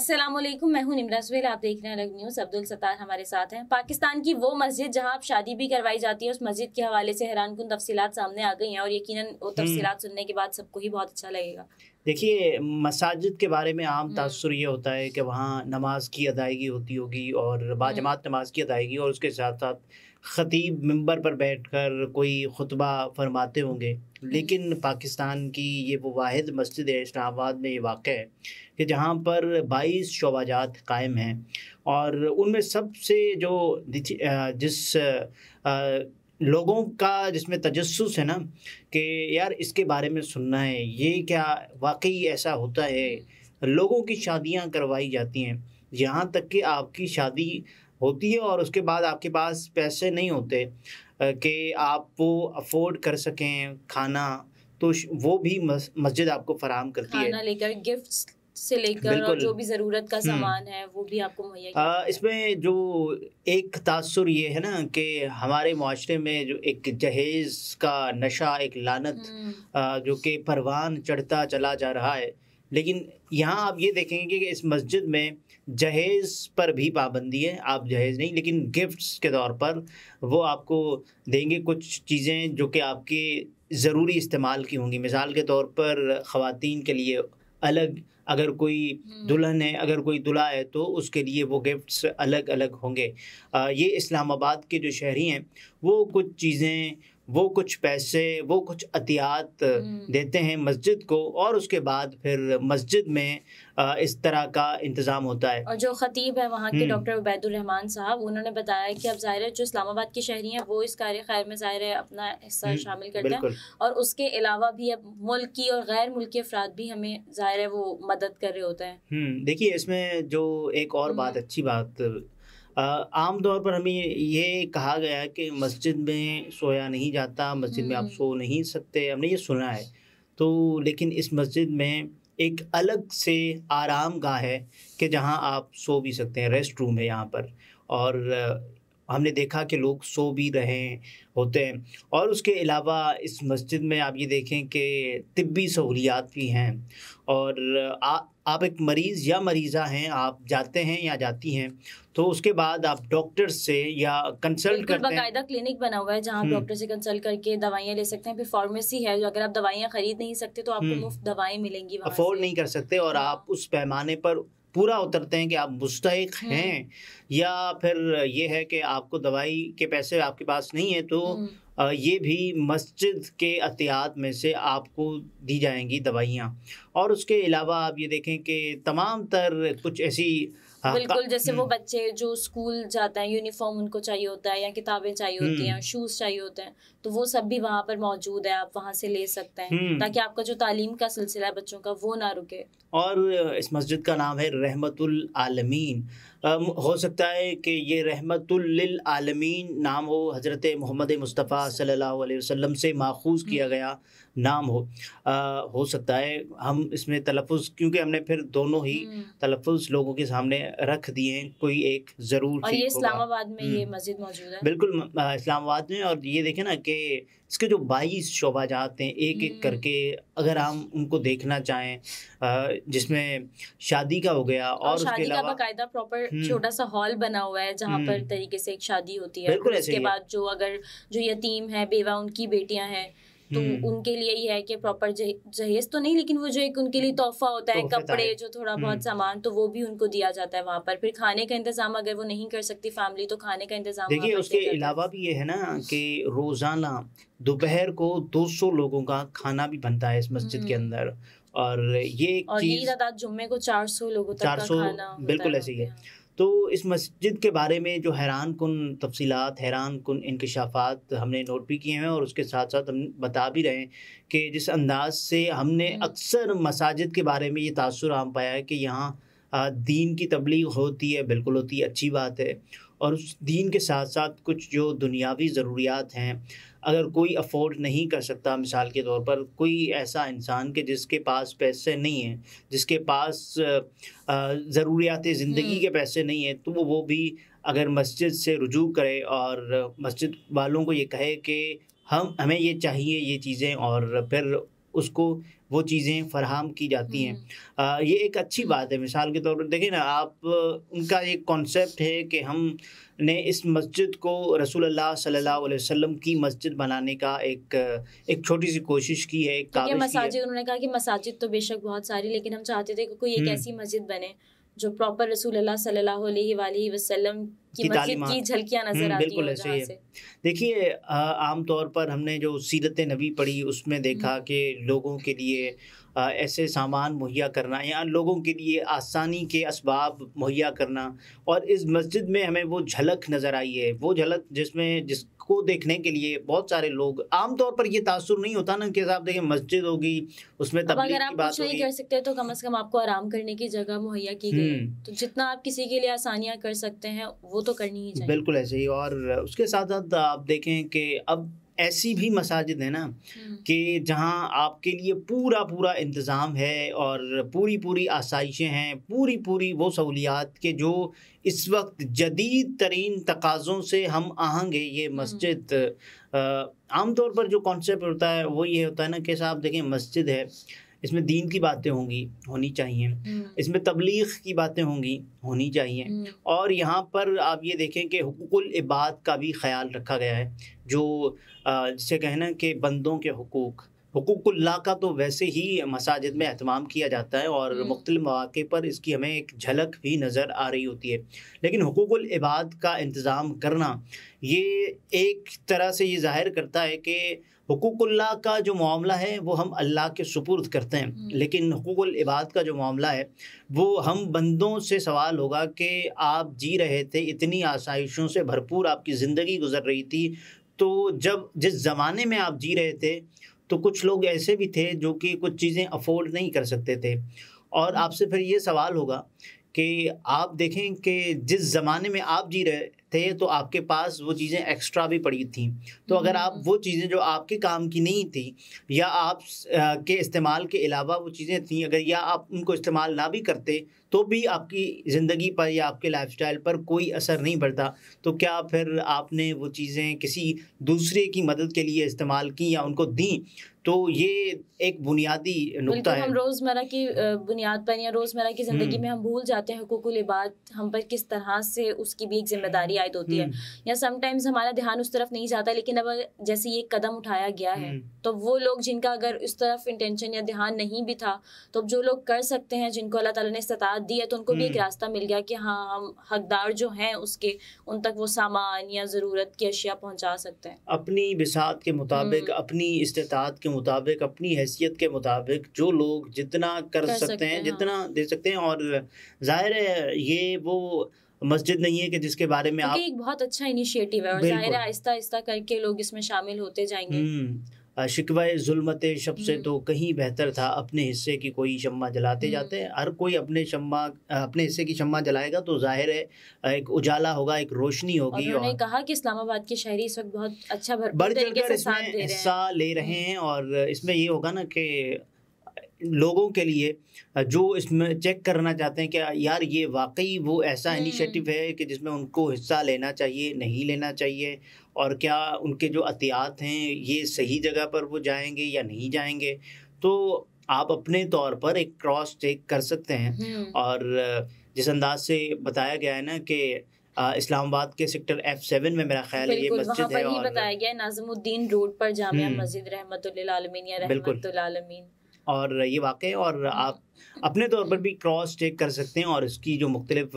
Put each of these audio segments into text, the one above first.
असलम मैं हूं निमरा सुहेल आप देख रहे हैं अलग न्यूज़ अब्दुल सत्तार हमारे साथ हैं पाकिस्तान की वो मस्जिद जहां आप शादी भी करवाई जाती है उस मस्जिद के हवाले से हैरान कन तफसीत सामने आ गई हैं और यकीन वो हम्म। तफसीत सुनने के बाद सबको ही बहुत अच्छा लगेगा देखिए मसाजिद के बारे में आम तासर ये होता है कि वहाँ नमाज की अदायगी होती होगी और बाजमात नमाज की अदायगी और उसके साथ साथ ख़तीब मंबर पर बैठकर कोई खुतबा फरमाते होंगे लेकिन पाकिस्तान की ये वो वाद मस्जिद है इस्लामाबाद में ये वाक़ है कि जहाँ पर बाईस शोबाजात कायम हैं और उनमें सबसे जो जिस लोगों का जिसमें तजस्स है ना कि यार इसके बारे में सुनना है ये क्या वाकई ऐसा होता है लोगों की शादियां करवाई जाती हैं यहाँ तक कि आपकी शादी होती है और उसके बाद आपके पास पैसे नहीं होते कि आप वो अफोर्ड कर सकें खाना तो वो भी मस्जिद आपको फराम करती है लेकर गिफ्ट्स से लेकर और जो भी ज़रूरत का हम्म। सामान है वो भी आपको मुहैया इसमें जो एक तासर ये है ना कि हमारे माशरे में जो एक जहेज़ का नशा एक लानत हम्म। जो कि परवान चढ़ता चला जा रहा है लेकिन यहाँ आप ये देखेंगे कि इस मस्जिद में जहेज़ पर भी पाबंदी है आप जहेज़ नहीं लेकिन गिफ्ट्स के तौर पर वो आपको देंगे कुछ चीज़ें जो कि आपके ज़रूरी इस्तेमाल की होंगी मिसाल के तौर पर ख़वान के लिए अलग अगर कोई हम्म। दुल्हन है अगर कोई दुल्हा है तो उसके लिए वो गिफ्ट्स अलग अलग होंगे ये इस्लामाबाद के जो शहरी हैं वो कुछ चीज़ें वो कुछ पैसे वो कुछ अतियात हम्म। देते हैं मस्जिद को और उसके बाद फिर मस्जिद में इस तरह का इंतज़ाम होता है और जो ख़तीब है वहाँ के हम्म। डॉक्टर उबैदुलरहमान साहब उन्होंने बताया कि अब ज़ाहिर है जो इस्लामाबाद के शहरी हैं वो इस कार्य खैर में ज़ाहिर है अपना हिस्सा हम्म, शामिल करते हैं और उसके अलावा भी अब मुल्क और गैर मुल्की अफराद भी हमें ज़ाहिर है वो मदद कर रहे होते हैं देखिए इसमें जो एक और बात अच्छी बात आम तौर पर हमें ये कहा गया है कि मस्जिद में सोया नहीं जाता मस्जिद में आप हम्म। सो नहीं सकते हमने ये सुना है तो लेकिन इस मस्जिद में एक अलग से आराम गाह है कि जहाँ आप सो भी सकते हैं रेस्ट रूम है यहाँ पर और हमने देखा कि लोग सो भी रहे होते हैं और उसके अलावा इस मस्जिद में आप ये देखें कि तिब्बी सहूलियात भी हैं और आ, आप एक मरीज़ या मरीज़ा हैं आप जाते हैं या जाती हैं तो उसके बाद आप डॉक्टर से या कंसल्ट करते हैं बाकायदा क्लिनिक बना हुआ है जहाँ हम्म। डॉक्टर से कंसल्ट करके दवाइयाँ ले सकते हैं फिर फार्मेसी है जो अगर आप दवाइयाँ खरीद नहीं सकते तो आपको हम्म। मुफ्त दवाएं मिलेंगी अफोर्ड नहीं कर सकते और हाँ। आप उस पैमाने पर पूरा उतरते हैं कि आप मुस्तक हम्म। हैं या फिर ये है कि आपको दवाई के पैसे आपके पास नहीं है तो हम्म। ये भी मस्जिद के अतियात में से आपको दी जाएंगी दवाइयाँ और उसके अलावा आप ये देखें कि तमाम तर कुछ ऐसी हाँ, बिल्कुल हाँ, जैसे वो हम्म। बच्चे जो स्कूल जाते हैं यूनिफॉर्म उनको चाहिए होता है या किताबें चाहिए हम्म। होती हैं शूज चाहिए होते हैं तो वो सब भी वहाँ पर मौजूद है आप वहाँ से ले सकते हैं हम्म। ताकि आपका जो तालीम का सिलसिला है बच्चों का वो ना रुके और इस मस्जिद का नाम है रहमतुल आलमीन हो सकता है कि ये रहमतुल्लिल नाम हो हज़रत मोहम्मद मुस्तफ़ा सल्ला वसम से माखूज किया गया नाम हो आ, हो सकता है हम इसमें तलफ़ क्योंकि हमने फिर दोनों ही हम्म। तलफ़ लोगों के सामने रख दिए हैं कोई एक ज़रूर और ये इस्लामाबाद में ये हम्म। मस्जिद मौजूद है बिल्कुल इस्लामाबाद में और ये देखें ना कि इसके जो बाईस शोबाजात हैं एक एक हम्म। करके अगर हम उनको देखना चाहें जिसमें शादी का हो गया और, और उसके अलावा प्रॉपर हम्म। छोटा सा हॉल बना हुआ है जहाँ पर हम्म। तरीके से एक शादी होती है उसके बाद जो अगर जो यतीम है बेवा उनकी बेटियां हैं तो हम्म। उनके लिए ये है कि प्रॉपर जहेज तो नहीं लेकिन वो जो एक उनके लिए तोहफा होता है तो कपड़े जो थोड़ा बहुत सामान तो वो भी उनको दिया जाता है वहाँ पर फिर खाने का इंतजाम अगर वो नहीं कर सकती फैमिली तो खाने का इंतजाम देखिए उसके अलावा भी ये है ना कि रोजाना दोपहर को 200 लोगों का खाना भी बनता है इस मस्जिद के अंदर और ये और यही जुम्मे को 400 लोगों तक चार सौ बिल्कुल ऐसे ही है तो इस मस्जिद के बारे में जो हैरान कन तफसीत हैरान कन इनकशाफात हमने नोट भी किए हैं और उसके साथ साथ हम बता भी रहे हैं कि जिस अंदाज से हमने हम्म। अक्सर मसाजिद के बारे में ये तासर आम पाया है कि यहाँ दीन की तबलीग होती है बिल्कुल होती है अच्छी बात है और उस दीन के साथ साथ कुछ जो दुनियावी ज़रूरियात हैं अगर कोई अफोर्ड नहीं कर सकता मिसाल के तौर पर कोई ऐसा इंसान के जिसके पास पैसे नहीं हैं जिसके पास ज़रूरियात ज़िंदगी हम्म। के पैसे नहीं हैं तो वो भी अगर मस्जिद से रुजू करे और मस्जिद वालों को ये कहे कि हम हमें ये चाहिए ये चीज़ें और फिर उसको वो चीज़ें फरहम की जाती हैं हम्म। ये एक अच्छी हम्म। बात है मिसाल के तौर पर देखिए ना आप उनका एक कॉन्सेप्ट है कि हम ने इस मस्जिद को रसूल सल्लल्लाहु अलैहि वसल्लम की मस्जिद बनाने का एक एक छोटी सी कोशिश की है एक मसाजिद उन्होंने कहा कि मस्जिद तो बेशक बहुत सारी लेकिन हम चाहते थे कि कोई एक हम्म। ऐसी मस्जिद बने जो प्रॉपर रसूल सल्लल्लाहु अलैहि वसल्लम की मस्जिद की हाँ। झलकियां नजर हम्म, आती बिल्कुल ऐसे ही देखिए आमतौर पर हमने जो सीरत नबी पढ़ी उसमें हम्म। देखा कि लोगों के लिए ऐसे सामान मुहैया करना या लोगों के लिए आसानी के इसबाब मुहैया करना और इस मस्जिद में हमें वो झलक नज़र आई है वो झलक जिसमें जिस को देखने के लिए बहुत सारे लोग आमतौर पर ये तासुर नहीं होता ना कि आप देखिए मस्जिद होगी उसमें अगर आप कुछ नहीं कर सकते तो कम से कम आपको आराम करने की जगह मुहैया की गई हम्म। तो जितना आप किसी के लिए आसानियां कर सकते हैं वो तो करनी ही चाहिए बिल्कुल ऐसे ही और उसके साथ साथ आप देखें कि अब ऐसी भी मसाजिद है ना हम्म। कि जहाँ आपके लिए पूरा पूरा इंतज़ाम है और पूरी पूरी आसाइशें हैं पूरी पूरी वो सहूलियात के जो इस वक्त जदीद तरीन तकाज़ों से हम आहंगे ये हम्म। मस्जिद आमतौर पर जो कॉन्सेप्ट होता है वो ये होता है ना कि साहब देखें मस्जिद है इसमें दीन की बातें होंगी होनी चाहिए हम्म। इसमें तबलीग की बातें होंगी होनी चाहिए हम्म। और यहाँ पर आप ये देखें कि हकूक़ल इबाद का भी ख्याल रखा गया है जो जिसे कहना कि बंदों के हकूक़ हकूकुल्ला का तो वैसे ही मसाजिद में अहतमाम किया जाता है और मख्तल हम्म। मौाक़े पर इसकी हमें एक झलक भी नज़र आ रही होती है लेकिन हकूकुल इबाद का इंतज़ाम करना ये एक तरह से ये जाहिर करता है कि हकूक़ल्ला का जो मामला है वो हम अल्लाह के सुपुर्द करते हैं हम्म। लेकिन हकूक़लबाद का जो मामला है वो हम बंदों से सवाल होगा कि आप जी रहे थे इतनी आसाइशों से भरपूर आपकी ज़िंदगी गुजर रही थी तो जब जिस ज़माने में आप जी रहे थे तो कुछ लोग ऐसे भी थे जो कि कुछ चीज़ें अफोर्ड नहीं कर सकते थे और आपसे फिर ये सवाल होगा कि आप देखें कि जिस ज़माने में आप जी रहे थे तो आपके पास वो चीज़ें एक्स्ट्रा भी पड़ी थी तो अगर आप हम्म। वो चीज़ें जो आपके काम की नहीं थी या आप के इस्तेमाल के अलावा वो चीज़ें थी अगर या आप उनको इस्तेमाल ना भी करते तो भी आपकी ज़िंदगी पर या आपके लाइफस्टाइल पर कोई असर नहीं पड़ता तो क्या फिर आपने वो चीज़ें किसी दूसरे की मदद के लिए इस्तेमाल की या उनको दी तो ये एक बुनियादी नुकता है हम रोज़मर्रा की बुनियाद पर या रोज़मर्रा की ज़िंदगी हम्म। में हम भूल जाते हैं हकूक लिबाद हम पर किस तरह से उसकी भी एक जिम्मेदारी आयद होती है हम्म। या समटाइम्स हमारा ध्यान उस तरफ नहीं जाता लेकिन अब जैसे ये कदम उठाया गया है हम्म। तो वो लोग जिनका अगर उस तरफ इंटेंशन या ध्यान नहीं भी था तो अब जो लोग कर सकते हैं जिनको अल्लाह तला ने सता साथ दिया तो उनको भी एक हम्म। रास्ता मिल गया कि हाँ हम हकदार जो हैं उसके उन तक वो सामान या ज़रूरत की अशिया पहुँचा सकते हैं अपनी बिसात के मुताबिक हम्म। अपनी इस्तात के मुताबिक अपनी हैसियत के मुताबिक जो लोग जितना कर, कर सकते, हैं जितना हाँ। दे सकते हैं और जाहिर है ये वो मस्जिद नहीं है कि जिसके बारे में आप एक बहुत अच्छा इनिशिएटिव है और जाहिर है आहिस्ता आहिस्ता करके लोग इसमें शामिल होते जाएंगे हम्म। शिकवाए जुलमत शब से हम्म। तो कहीं बेहतर था अपने हिस्से की कोई शम्मा जलाते हम्म। जाते हैं हर कोई अपने शम्मा अपने हिस्से की शम्मा जलाएगा तो जाहिर है एक उजाला होगा एक रोशनी होगी और उन्होंने कहा कि इस्लामाबाद की शहरी इस वक्त बहुत अच्छा बढ़ चढ़ हिस्सा ले रहे हम्म। हैं और इसमें ये होगा ना कि लोगों के लिए जो इसमें चेक करना चाहते हैं कि यार ये वाकई वो ऐसा इनिशिएटिव हम्म। है कि जिसमें उनको हिस्सा लेना चाहिए नहीं लेना चाहिए और क्या उनके जो अतियात हैं ये सही जगह पर वो जाएंगे या नहीं जाएंगे तो आप अपने तौर पर एक क्रॉस चेक कर सकते हैं हम्म। और जिस अंदाज से बताया गया है ना कि इस्लामाबाद के सेक्टर एफ सेवन में मेरा ख्याल ये मस्जिद है और बताया गया नाजमुद्दीन रोड पर जामिया हम्म। मस्जिद रहमतुल्लाह आलमीन या रहमतुल्लाह आलमीन और ये वाकई और आप अपने तौर पर भी क्रॉस चेक कर सकते हैं और इसकी जो मुख्तलिफ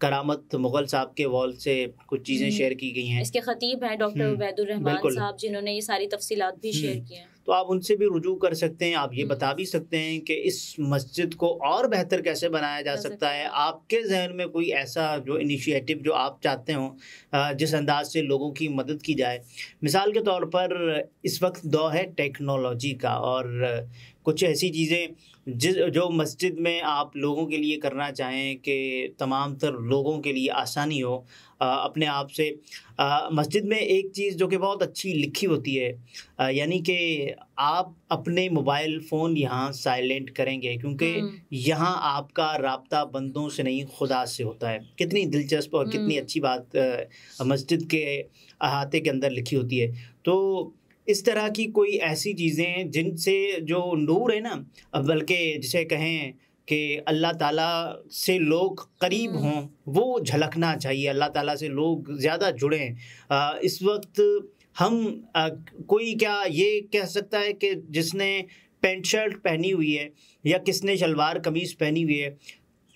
करामत मुगल साहब के वॉल से कुछ चीज़ें शेयर हम्म। की गई हैं इसके खतीब हैं डॉक्टर हम्म, उबैदुलरहमान साहब जिन्होंने ये सारी तफसीलात भी शेयर हम्म, की हैं तो आप उनसे भी रुजू कर सकते हैं आप ये बता भी सकते हैं कि इस मस्जिद को और बेहतर कैसे बनाया जा सकता है आपके जहन में कोई ऐसा जो इनिशिएटिव जो आप चाहते हो जिस अंदाज से लोगों की मदद की जाए मिसाल के तौर पर इस वक्त दौ है टेक्नोलॉजी का और कुछ ऐसी चीज़ें जिस जो मस्जिद में आप लोगों के लिए करना चाहें कि तमाम तर लोगों के लिए आसानी हो आ, अपने आप से आ, मस्जिद में एक चीज़ जो कि बहुत अच्छी लिखी होती है यानी कि आप अपने मोबाइल फ़ोन यहाँ साइलेंट करेंगे क्योंकि हम्म। यहाँ आपका रबता बंदों से नहीं खुदा से होता है कितनी दिलचस्प और कितनी हम्म। अच्छी बात मस्जिद के अहाते के अंदर लिखी होती है तो इस तरह की कोई ऐसी चीज़ें जिनसे जो नूर है ना बल्कि जिसे कहें कि अल्लाह ताला से लोग करीब हम्म। हों वो झलकना चाहिए अल्लाह ताला से लोग ज़्यादा जुड़ें इस वक्त हम आ, कोई क्या ये कह सकता है कि जिसने पेंट शर्ट पहनी हुई है या किसने शलवार कमीज़ पहनी हुई है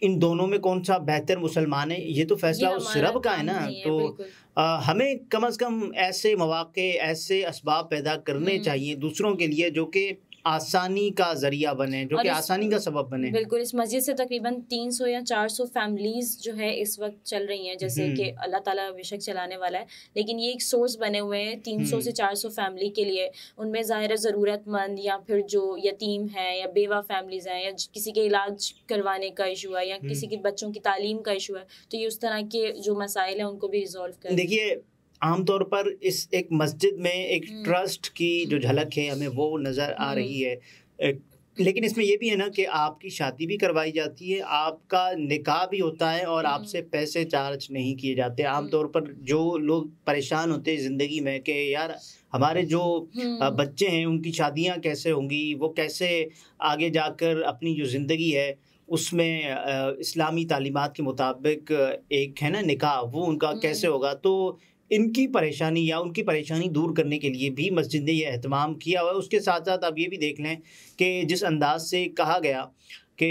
इन दोनों में कौन सा बेहतर मुसलमान है ये तो फैसला उस रब का है ना तो आ, हमें कम अज़ कम ऐसे मौाक़े ऐसे इसबाब पैदा करने हम्म। चाहिए दूसरों के लिए जो कि आसानी का जरिया बने जो कि आसानी का सबब बने बिल्कुल इस मस्जिद से तकरीबन 300 या 400 फैमिलीज जो है इस वक्त चल रही हैं जैसे हम्म। कि अल्लाह ताला बेशक चलाने वाला है लेकिन ये एक सोर्स बने हुए हैं 300 हम्म। से 400 फैमिली के लिए उनमें ज़ाहिर ज़रूरतमंद या फिर जो यतीम है या बेवा फैमिलीज़ हैं या किसी के इलाज करवाने का इशू है या हम्म। किसी के बच्चों की तालीम का इशू है तो ये उस तरह के जो मसाइल हैं उनको भी रिजोल्व कर देखिए आमतौर पर इस एक मस्जिद में एक हम्म। ट्रस्ट की जो झलक है हमें वो नज़र आ रही हम्म। है लेकिन इसमें यह भी है ना कि आपकी शादी भी करवाई जाती है आपका निकाह भी होता है और हम्म। आपसे पैसे चार्ज नहीं किए जाते आमतौर पर जो लोग परेशान होते हैं ज़िंदगी में कि यार हमारे जो बच्चे हैं उनकी शादियां कैसे होंगी वो कैसे आगे जाकर अपनी जो ज़िंदगी है उसमें इस्लामी तालीमत के मुताबिक एक है ना निकाह वो उनका कैसे होगा तो इनकी परेशानी या उनकी परेशानी दूर करने के लिए भी मस्जिद ने यह अहतमाम किया और उसके साथ साथ आप ये भी देख लें कि जिस अंदाज से कहा गया कि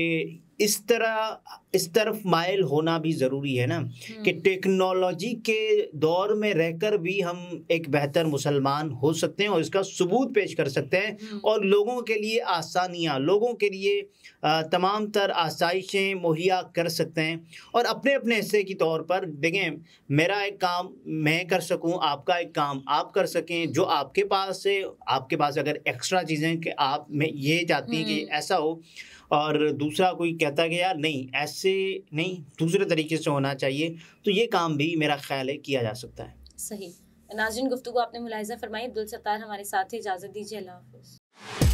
इस तरह इस तरफ मायल होना भी ज़रूरी है ना कि हम्म। टेक्नोलॉजी के दौर में रहकर भी हम एक बेहतर मुसलमान हो सकते हैं और इसका सबूत पेश कर सकते हैं हम्म। और लोगों के लिए आसानियाँ लोगों के लिए तमाम तर आसाइशें मुहैया कर सकते हैं और अपने अपने हिस्से के तौर पर देखें मेरा एक काम मैं कर सकूँ आपका एक काम आप कर सकें जो आपके पास है आपके पास अगर एक्स्ट्रा चीज़ें कि आप में ये चाहती हैं कि हम्म। ऐसा हो और दूसरा कोई कहता है कि यार नहीं ऐसे से नहीं दूसरे तरीके से होना चाहिए तो ये काम भी मेरा ख्याल है किया जा सकता है सही नाजिन गुफ्तु आपने मुलायजा फरमाई अब्दुल सत्तार हमारे साथ इजाज़त दीजिए अल्लाह हाफ़